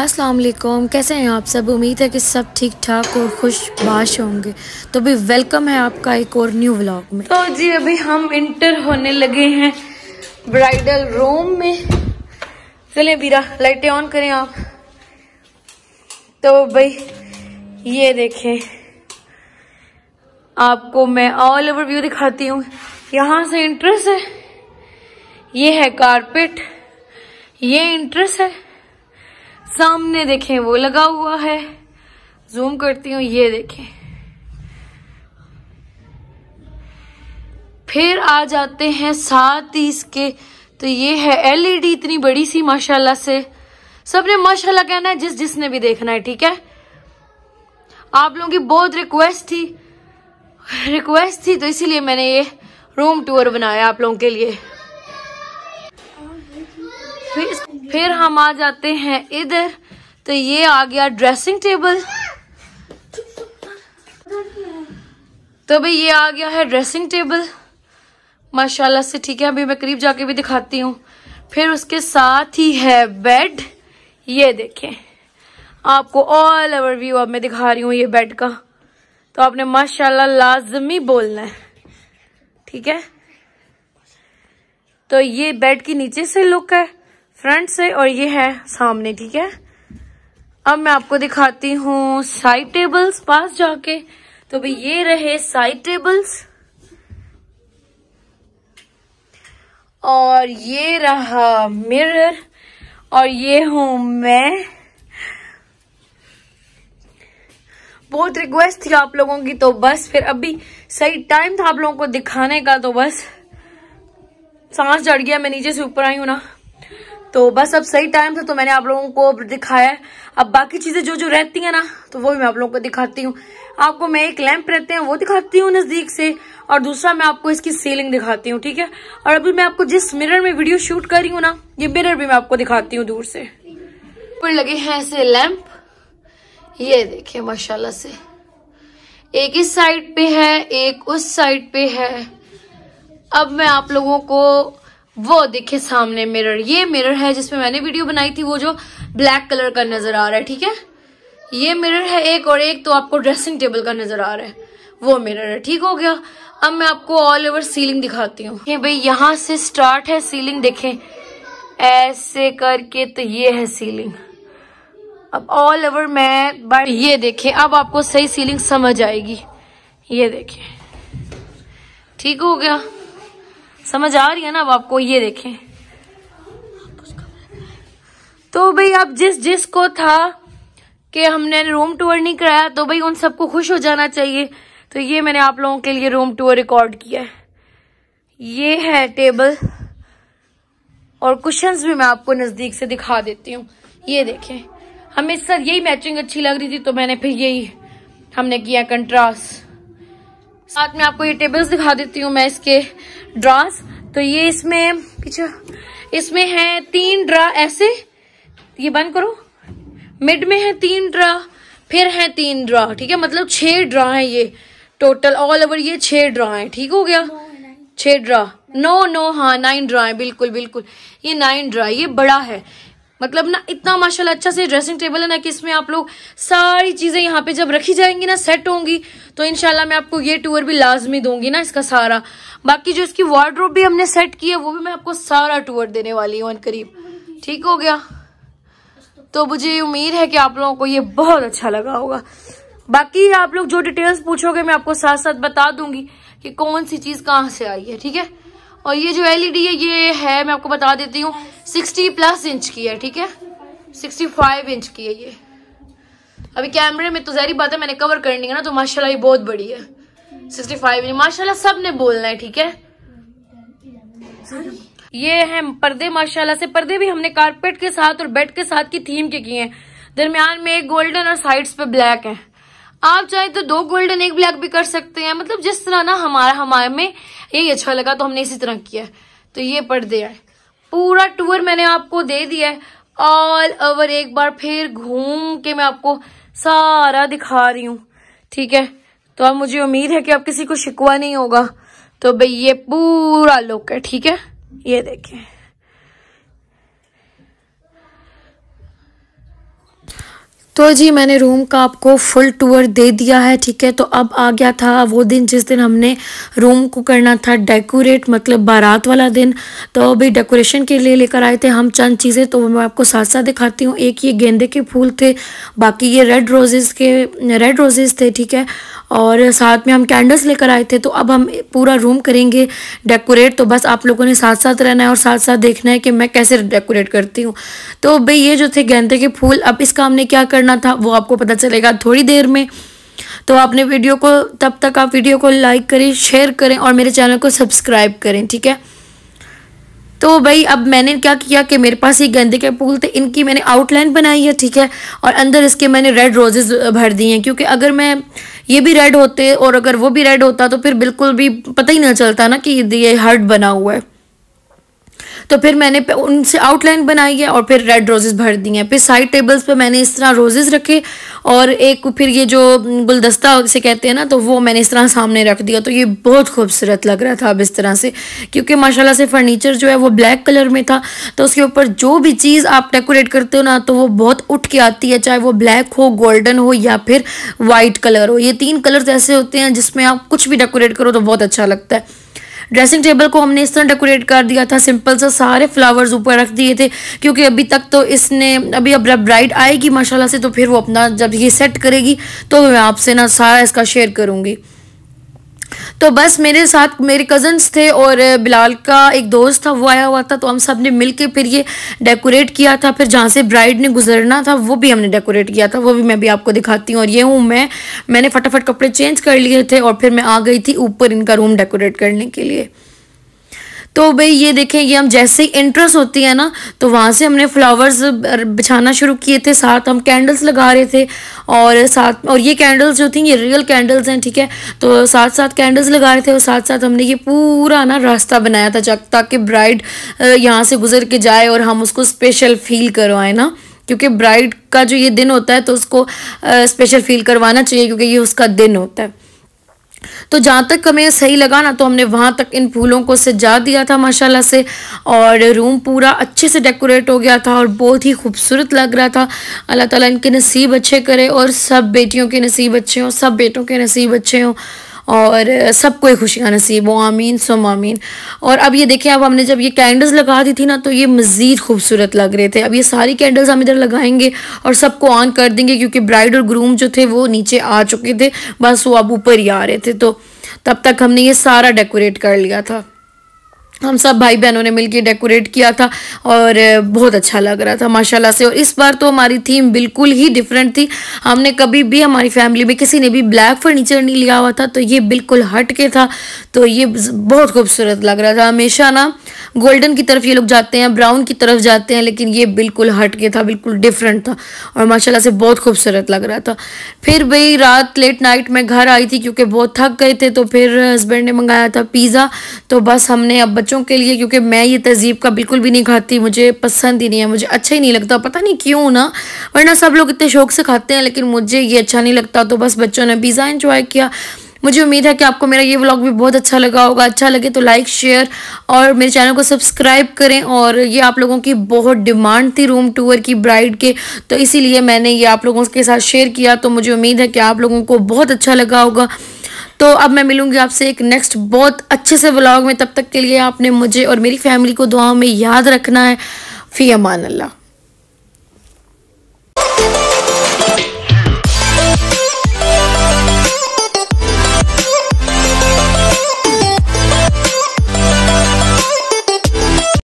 अस्सलाम वालेकुम कैसे हैं आप सब उम्मीद है कि सब ठीक ठाक और खुश बाश होंगे तो भी वेलकम है आपका एक और न्यू व्लॉग में तो जी अभी हम इंटर होने लगे हैं ब्राइडल रूम में चले बीरा लाइटें ऑन करें आप तो भाई ये देखें आपको मैं ऑल ओवर व्यू दिखाती हूँ यहाँ से इंट्रेस है ये है कारपेट ये इंट्रेस है सामने देखें वो लगा हुआ है जूम करती हूँ ये देखें फिर आ जाते हैं सात इसके तो ये है एलईडी e इतनी बड़ी सी माशाल्लाह से सबने माशाल्लाह कहना है जिस जिसने भी देखना है ठीक है आप लोगों की बहुत रिक्वेस्ट थी रिक्वेस्ट थी तो इसीलिए मैंने ये रूम टूर बनाया आप लोगों के लिए फिर फिर हम आ जाते हैं इधर तो ये आ गया ड्रेसिंग टेबल तो भाई ये आ गया है ड्रेसिंग टेबल माशाल्लाह से ठीक है अभी मैं करीब जाके भी दिखाती हूँ फिर उसके साथ ही है बेड ये देखें आपको ऑल ओवर व्यू अब मैं दिखा रही हूँ ये बेड का तो आपने माशाल्लाह लाजमी बोलना है ठीक है तो ये बेड की नीचे से लुक है फ्रंट से और ये है सामने ठीक है अब मैं आपको दिखाती हूँ साइड टेबल्स पास जाके तो भाई ये रहे साइड टेबल्स और ये रहा मिरर और ये हूं मैं बहुत रिक्वेस्ट थी आप लोगों की तो बस फिर अभी सही टाइम था आप लोगों को दिखाने का तो बस सांस चढ़ गया मैं नीचे से ऊपर आई हूं ना तो बस अब सही टाइम था तो मैंने आप लोगों को दिखाया है अब बाकी चीज़ें जो जो रहती है ना तो वो भी मैं आप लोगों को दिखाती हूँ आपको मैं एक लैंप रहते हैं वो दिखाती हूँ नज़दीक से और दूसरा मैं आपको इसकी सीलिंग दिखाती हूँ ठीक है और अभी मैं आपको जिस मिरर में वीडियो शूट कर रही हूँ ना ये मिरर भी मैं आपको दिखाती हूँ दूर से ऊपर लगे हैं ऐसे लैंप ये देखिए माशाल्लाह से एक इस साइड पे है एक उस साइड पे है अब मैं आप लोगों को वो देखे सामने मिरर ये मिरर है जिसमें मैंने वीडियो बनाई थी वो जो ब्लैक कलर का नजर आ रहा है ठीक है ये मिरर है एक और एक तो आपको ड्रेसिंग टेबल का नजर आ रहा है वो मिरर है ठीक हो गया अब मैं आपको ऑल ओवर सीलिंग दिखाती हूँ ये भाई यहाँ से स्टार्ट है सीलिंग देखे ऐसे करके तो ये है सीलिंग अब ऑल ओवर मैं बट ये देखे अब आपको सही सीलिंग समझ आएगी ये देखिए ठीक हो गया समझ आ रही है ना अब आपको ये देखें तो भाई अब जिस जिस को था कि हमने रूम टूर नहीं कराया तो भाई उन सबको खुश हो जाना चाहिए तो ये मैंने आप लोगों के लिए रूम टूर रिकॉर्ड किया है ये है टेबल और कुशंस भी मैं आपको नज़दीक से दिखा देती हूँ ये देखें हमें सर यही मैचिंग अच्छी लग रही थी तो मैंने फिर यही हमने किया कंट्रास्ट साथ में आपको ये टेबल्स दिखा देती हूँ मैं इसके ड्रास तो ये इसमें पीछे इसमें है तीन ड्रा ऐसे ये बंद करो मिड में है तीन ड्रा फिर है तीन ड्रा ठीक है मतलब छह ड्रा है ये टोटल ऑल ओवर ये छह ड्रा है ठीक हो गया छह ड्रा नो नो हाँ नाइन ड्रा है बिल्कुल बिल्कुल ये नाइन ड्रा ये बड़ा है मतलब ना इतना माशाल्लाह अच्छा से ड्रेसिंग टेबल है ना कि इसमें आप लोग सारी चीज़ें यहाँ पे जब रखी जाएंगी ना सेट होंगी तो इनशाला मैं आपको ये टूर भी लाजमी दूंगी ना इसका सारा बाकी जो इसकी वार्ड्रोप भी हमने सेट की है वो भी मैं आपको सारा टूर देने वाली हूँ करीब ठीक हो गया तो मुझे उम्मीद है कि आप लोगों को ये बहुत अच्छा लगा होगा बाकी आप लोग जो डिटेल्स पूछोगे मैं आपको साथ साथ बता दूंगी कि कौन सी चीज़ कहाँ से आई है ठीक है और ये जो एलईडी e है ये है मैं आपको बता देती हूँ सिक्सटी प्लस इंच की है ठीक है सिक्सटी फाइव इंच की है ये अभी कैमरे में तो जहरी बात है मैंने कवर करनी है ना तो माशाल्लाह ये बहुत बड़ी है सिक्सटी फाइव इंच माशाला सब ने बोलना है ठीक है ये है पर्दे माशाल्लाह से पर्दे भी हमने कारपेट के साथ और बेड के साथ की थीम के किए हैं दरमियान में एक गोल्डन और साइड्स पे ब्लैक है आप चाहे तो दो गोल्डन एक ब्लैक भी कर सकते हैं मतलब जिस तरह ना हमारा हमारे में यही अच्छा लगा तो हमने इसी तरह किया तो ये पढ़ दिया है पूरा टूर मैंने आपको दे दिया है ऑल ओवर एक बार फिर घूम के मैं आपको सारा दिखा रही हूँ ठीक है तो अब मुझे उम्मीद है कि आप किसी को शिकवा नहीं होगा तो भाई ये पूरा लुक है ठीक है ये देखें तो जी मैंने रूम का आपको फुल टूर दे दिया है ठीक है तो अब आ गया था वो दिन जिस दिन हमने रूम को करना था डेकोरेट मतलब बारात वाला दिन तो अभी डेकोरेशन के लिए लेकर आए थे हम चंद चीज़ें तो मैं आपको साथ साथ दिखाती हूँ एक ये गेंदे के फूल थे बाकी ये रेड रोजेज़ के रेड रोजेज़ थे ठीक है और साथ में हम कैंडल्स लेकर आए थे तो अब हम पूरा रूम करेंगे डेकोरेट तो बस आप लोगों ने साथ साथ रहना है और साथ साथ देखना है कि मैं कैसे डेकोरेट करती हूँ तो भाई ये जो थे गेंदे के फूल अब इसका हमने क्या करना था वो आपको पता चलेगा थोड़ी देर में तो आपने वीडियो को तब तक आप वीडियो को लाइक करें शेयर करें और मेरे चैनल को सब्सक्राइब करें ठीक है तो भाई अब मैंने क्या किया कि मेरे पास ये गेंदे के फूल थे इनकी मैंने आउटलाइन बनाई है ठीक है और अंदर इसके मैंने रेड रोजेज़ भर दिए हैं क्योंकि अगर मैं ये भी रेड होते और अगर वो भी रेड होता तो फिर बिल्कुल भी पता ही ना चलता ना कि ये हार्ट बना हुआ है तो फिर मैंने उनसे आउटलाइन बनाई है और फिर रेड रोजेस भर दिए हैं फिर साइड टेबल्स पे मैंने इस तरह रोजेज़ रखे और एक फिर ये जो गुलदस्ता से कहते हैं ना तो वो मैंने इस तरह सामने रख दिया तो ये बहुत खूबसूरत लग रहा था अब इस तरह से क्योंकि माशाल्लाह से फर्नीचर जो है वो ब्लैक कलर में था तो उसके ऊपर जो भी चीज़ आप डेकोरेट करते हो ना तो वो बहुत उठ के आती है चाहे वो ब्लैक हो गोल्डन हो या फिर वाइट कलर हो ये तीन कलर्स ऐसे होते हैं जिसमें आप कुछ भी डेकोरेट करो तो बहुत अच्छा लगता है ड्रेसिंग टेबल को हमने इस तरह डेकोरेट कर दिया था सिंपल सा सारे फ्लावर्स ऊपर रख दिए थे क्योंकि अभी तक तो इसने अभी अब ब्राइड आएगी माशाल्लाह से तो फिर वो अपना जब ये सेट करेगी तो मैं आपसे ना सारा इसका शेयर करूँगी तो बस मेरे साथ मेरे कज़न्स थे और बिलाल का एक दोस्त था वो आया हुआ था तो हम सब ने मिल के फिर ये डेकोरेट किया था फिर जहाँ से ब्राइड ने गुजरना था वो भी हमने डेकोरेट किया था वो भी मैं भी आपको दिखाती हूँ और ये हूँ मैं मैंने फटाफट कपड़े चेंज कर लिए थे और फिर मैं आ गई थी ऊपर इनका रूम डेकोरेट करने के लिए तो भाई ये देखें ये हम जैसे ही इंटरेस्ट होती है ना तो वहाँ से हमने फ्लावर्स बिछाना शुरू किए थे साथ हम कैंडल्स लगा रहे थे और साथ और ये कैंडल्स जो थी ये रियल कैंडल्स हैं ठीक है तो साथ साथ कैंडल्स लगा रहे थे और साथ साथ हमने ये पूरा ना रास्ता बनाया था जब ताकि ब्राइड यहाँ से गुजर के जाए और हम उसको स्पेशल फील करवाएं ना क्योंकि ब्राइड का जो ये दिन होता है तो उसको स्पेशल फील करवाना चाहिए क्योंकि ये उसका दिन होता है तो जहाँ तक हमें सही लगा ना तो हमने वहाँ तक इन फूलों को सजा दिया था माशाल्लाह से और रूम पूरा अच्छे से डेकोरेट हो गया था और बहुत ही खूबसूरत लग रहा था अल्लाह ताला इनके नसीब अच्छे करे और सब बेटियों के नसीब अच्छे हों सब बेटों के नसीब अच्छे हों और सबको ही खुशियाँ नसीब हो आमीन सुम आमीन और अब ये देखें अब हमने जब ये कैंडल्स लगा दी थी ना तो ये मज़ीद खूबसूरत लग रहे थे अब ये सारी कैंडल्स हम इधर लगाएंगे और सबको ऑन कर देंगे क्योंकि ब्राइड और ग्रूम जो थे वो नीचे आ चुके थे बस वो अब ऊपर ही आ रहे थे तो तब तक हमने ये सारा डेकोरेट कर लिया था हम सब भाई बहनों ने मिलकर डेकोरेट किया था और बहुत अच्छा लग रहा था माशाल्लाह से और इस बार तो हमारी थीम बिल्कुल ही डिफरेंट थी हमने कभी भी हमारी फैमिली में किसी ने भी ब्लैक फर्नीचर नहीं लिया हुआ था तो ये बिल्कुल हट के था तो ये बहुत खूबसूरत लग रहा था हमेशा ना गोल्डन की तरफ ये लोग जाते हैं ब्राउन की तरफ जाते हैं लेकिन ये बिल्कुल हट के था बिल्कुल डिफरेंट था और माशाला से बहुत खूबसूरत लग रहा था फिर भाई रात लेट नाइट में घर आई थी क्योंकि बहुत थक गए थे तो फिर हस्बैंड ने मंगाया था पिज़्ज़ा तो बस हमने अब बच्चों के लिए क्योंकि मैं ये तहजीब का बिल्कुल भी नहीं खाती मुझे पसंद ही नहीं है मुझे अच्छा ही नहीं लगता पता नहीं क्यों ना वरना सब लोग इतने शौक से खाते हैं लेकिन मुझे ये अच्छा नहीं लगता तो बस बच्चों ने पिज़्ज़ा इंजॉय किया मुझे उम्मीद है कि आपको मेरा ये व्लॉग भी बहुत अच्छा लगा होगा अच्छा लगे तो लाइक शेयर और मेरे चैनल को सब्सक्राइब करें और ये आप लोगों की बहुत डिमांड थी रूम टूर की ब्राइड के तो इसीलिए मैंने ये आप लोगों के साथ शेयर किया तो मुझे उम्मीद है कि आप लोगों को बहुत अच्छा लगा होगा तो अब मैं मिलूँगी आपसे एक नेक्स्ट बहुत अच्छे से ब्लॉग में तब तक के लिए आपने मुझे और मेरी फैमिली को दुआओं में याद रखना है फ़ी अमान अल्लाह